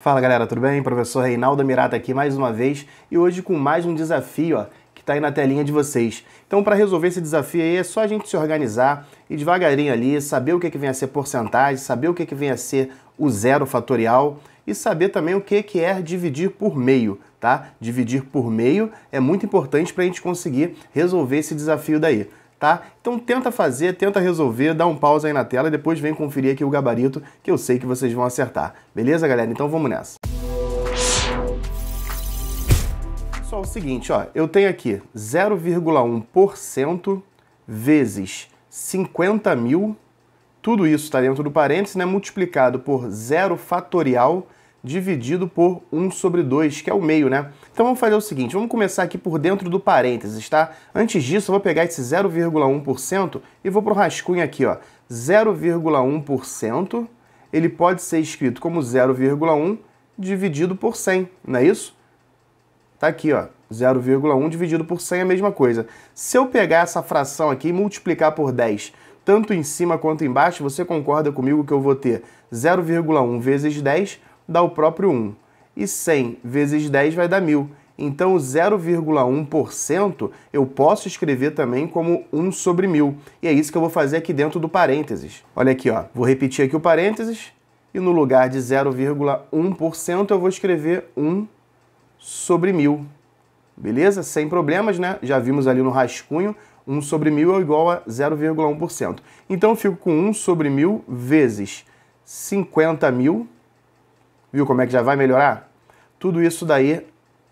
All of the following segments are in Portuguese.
Fala galera, tudo bem? Professor Reinaldo Mirata aqui mais uma vez e hoje com mais um desafio ó, que está aí na telinha de vocês. Então, para resolver esse desafio aí, é só a gente se organizar e devagarinho ali, saber o que, é que vem a ser porcentagem, saber o que, é que vem a ser o zero fatorial e saber também o que, que é dividir por meio, tá? Dividir por meio é muito importante para a gente conseguir resolver esse desafio daí tá? Então tenta fazer, tenta resolver, dá um pause aí na tela e depois vem conferir aqui o gabarito que eu sei que vocês vão acertar. Beleza, galera? Então vamos nessa. Só o seguinte, ó, eu tenho aqui 0,1% vezes 50 mil, tudo isso está dentro do parênteses, né, multiplicado por 0 fatorial dividido por 1 sobre 2, que é o meio, né? Então vamos fazer o seguinte, vamos começar aqui por dentro do parênteses, tá? Antes disso, eu vou pegar esse 0,1% e vou para o rascunho aqui, ó. 0,1%, ele pode ser escrito como 0,1 dividido por 100, não é isso? Tá aqui, ó. 0,1 dividido por 100 é a mesma coisa. Se eu pegar essa fração aqui e multiplicar por 10, tanto em cima quanto embaixo, você concorda comigo que eu vou ter 0,1 vezes 10 dá o próprio 1. E 100 vezes 10 vai dar 1.000. Então, 0,1% eu posso escrever também como 1 sobre 1.000. E é isso que eu vou fazer aqui dentro do parênteses. Olha aqui, ó. vou repetir aqui o parênteses. E no lugar de 0,1% eu vou escrever 1 sobre 1.000. Beleza? Sem problemas, né? Já vimos ali no rascunho 1 sobre 1.000 é igual a 0,1%. Então eu fico com 1 sobre 1.000 vezes 50 mil Viu como é que já vai melhorar? Tudo isso daí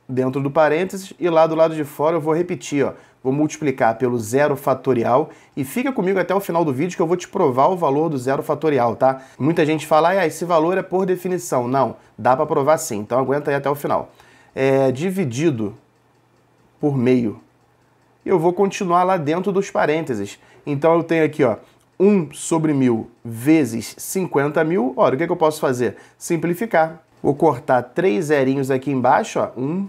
dentro do parênteses e lá do lado de fora eu vou repetir, ó. Vou multiplicar pelo zero fatorial e fica comigo até o final do vídeo que eu vou te provar o valor do zero fatorial, tá? Muita gente fala, ah, esse valor é por definição. Não, dá para provar sim, então aguenta aí até o final. É, dividido por meio. Eu vou continuar lá dentro dos parênteses. Então eu tenho aqui, ó, 1 sobre 1.000 vezes 50 mil, ora, o que, é que eu posso fazer? Simplificar. Vou cortar três zerinhos aqui embaixo, ó, 1,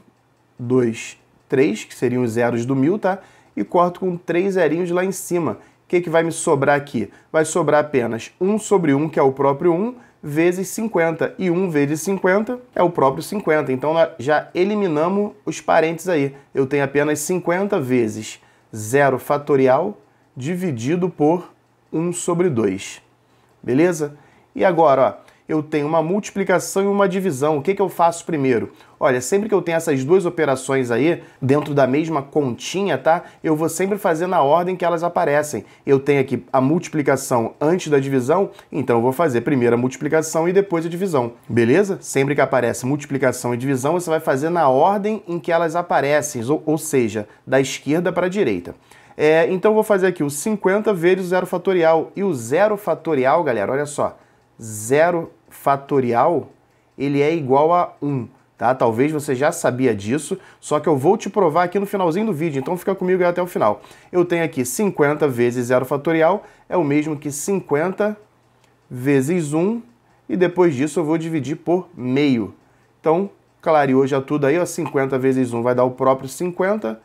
2, 3, que seriam os zeros do 1.000, tá? E corto com três zerinhos lá em cima. O que, é que vai me sobrar aqui? Vai sobrar apenas 1 sobre 1, que é o próprio 1, vezes 50. E 1 vezes 50 é o próprio 50. Então, já eliminamos os parênteses aí. Eu tenho apenas 50 vezes 0 fatorial dividido por 1 sobre 2. Beleza? E agora, ó, eu tenho uma multiplicação e uma divisão. O que, que eu faço primeiro? Olha, sempre que eu tenho essas duas operações aí, dentro da mesma continha, tá? Eu vou sempre fazer na ordem que elas aparecem. Eu tenho aqui a multiplicação antes da divisão, então eu vou fazer primeiro a multiplicação e depois a divisão, beleza? Sempre que aparece multiplicação e divisão, você vai fazer na ordem em que elas aparecem, ou, ou seja, da esquerda para a direita. É, então eu vou fazer aqui o 50 vezes o zero fatorial. E o zero fatorial, galera, olha só, zero fatorial ele é igual a 1. Tá? Talvez você já sabia disso, só que eu vou te provar aqui no finalzinho do vídeo, então fica comigo até o final. Eu tenho aqui 50 vezes 0 fatorial, é o mesmo que 50 vezes 1, e depois disso eu vou dividir por meio. Então, clareou já tudo aí, ó, 50 vezes 1 vai dar o próprio 50,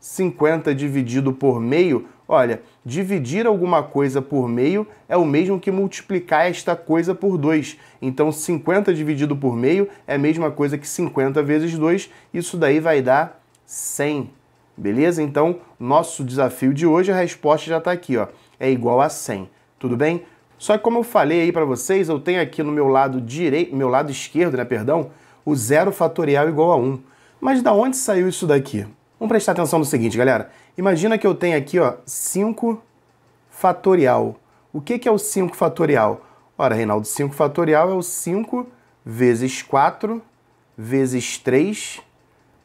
50 dividido por meio, olha, dividir alguma coisa por meio é o mesmo que multiplicar esta coisa por 2. Então 50 dividido por meio é a mesma coisa que 50 vezes 2, isso daí vai dar 100. Beleza? Então, nosso desafio de hoje, a resposta já está aqui, ó, é igual a 100. Tudo bem? Só que como eu falei aí para vocês, eu tenho aqui no meu lado direito, meu lado esquerdo, né, perdão, o zero fatorial igual a 1. Mas da onde saiu isso daqui? Vamos prestar atenção no seguinte, galera. Imagina que eu tenho aqui ó, 5 fatorial. O que, que é o 5 fatorial? Ora, Reinaldo, 5 fatorial é o 5 vezes 4 vezes 3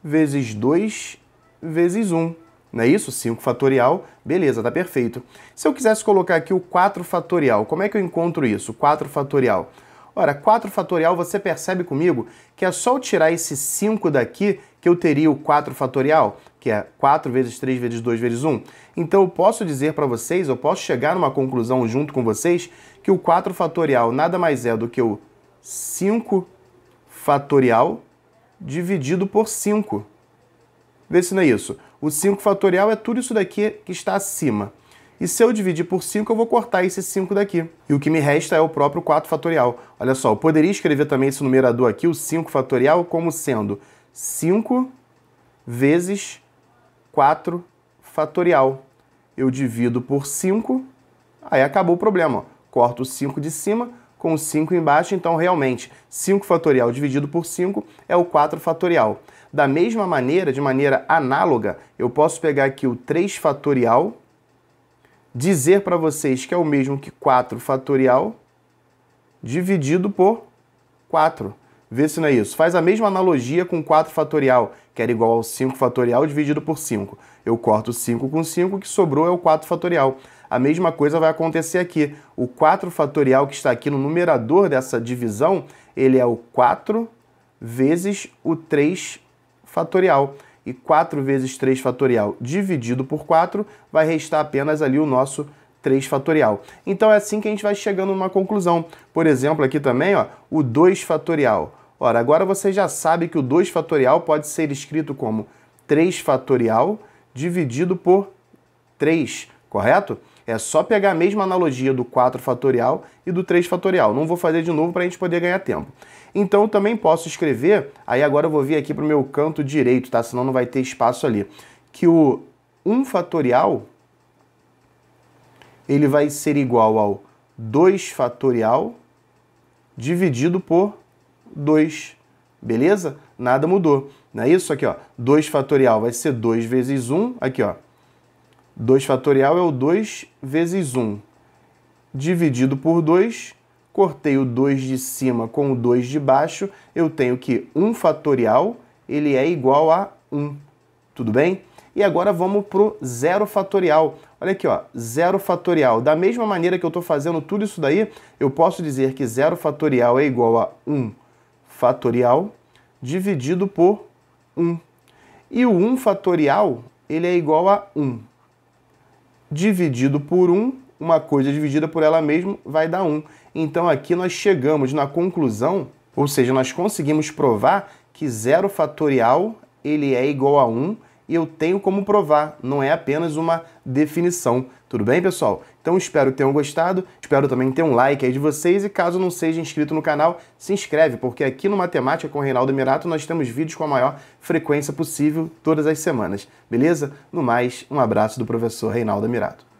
vezes 2 vezes 1. Não é isso? 5 fatorial, beleza, tá perfeito. Se eu quisesse colocar aqui o 4 fatorial, como é que eu encontro isso? 4 fatorial. Ora, 4 fatorial, você percebe comigo que é só eu tirar esse 5 daqui que eu teria o 4 fatorial, que é 4 vezes 3 vezes 2 vezes 1. Então eu posso dizer para vocês, eu posso chegar numa conclusão junto com vocês, que o 4 fatorial nada mais é do que o 5 fatorial dividido por 5. Vê se não é isso. O 5 fatorial é tudo isso daqui que está acima. E se eu dividir por 5, eu vou cortar esse 5 daqui. E o que me resta é o próprio 4 fatorial. Olha só, eu poderia escrever também esse numerador aqui, o 5 fatorial, como sendo 5 vezes 4 fatorial. Eu divido por 5, aí acabou o problema. Corto o 5 de cima com o 5 embaixo, então realmente 5 fatorial dividido por 5 é o 4 fatorial. Da mesma maneira, de maneira análoga, eu posso pegar aqui o 3 fatorial, dizer para vocês que é o mesmo que 4 fatorial dividido por 4. Vê se não é isso. Faz a mesma analogia com 4 fatorial, que era igual ao 5 fatorial dividido por 5. Eu corto 5 com 5, o que sobrou é o 4 fatorial. A mesma coisa vai acontecer aqui. O 4 fatorial que está aqui no numerador dessa divisão, ele é o 4 vezes o 3 fatorial. E 4 vezes 3 fatorial dividido por 4 vai restar apenas ali o nosso 3 fatorial. Então é assim que a gente vai chegando numa conclusão. Por exemplo, aqui também, ó, o 2 fatorial. Ora, agora você já sabe que o 2 fatorial pode ser escrito como 3 fatorial dividido por 3, correto? É só pegar a mesma analogia do 4 fatorial e do 3 fatorial. Não vou fazer de novo para a gente poder ganhar tempo. Então eu também posso escrever, aí agora eu vou vir aqui para o meu canto direito, tá? Senão não vai ter espaço ali. Que o 1 fatorial ele vai ser igual ao 2 fatorial dividido por 2, beleza? Nada mudou, não é isso? Aqui, ó, 2 fatorial vai ser 2 vezes 1, aqui, ó, 2 fatorial é o 2 vezes 1, dividido por 2, cortei o 2 de cima com o 2 de baixo, eu tenho que 1 fatorial, ele é igual a 1, tudo bem? E agora vamos para o 0 fatorial, Olha aqui, ó, zero fatorial. Da mesma maneira que eu estou fazendo tudo isso daí, eu posso dizer que zero fatorial é igual a 1 fatorial dividido por 1. E o 1 fatorial, ele é igual a 1. Dividido por 1, uma coisa dividida por ela mesma vai dar 1. Então aqui nós chegamos na conclusão, ou seja, nós conseguimos provar que zero fatorial ele é igual a 1 e eu tenho como provar, não é apenas uma definição. Tudo bem, pessoal? Então espero que tenham gostado, espero também ter um like aí de vocês e caso não seja inscrito no canal, se inscreve, porque aqui no Matemática com Reinaldo Mirato nós temos vídeos com a maior frequência possível todas as semanas, beleza? No mais, um abraço do professor Reinaldo Mirato.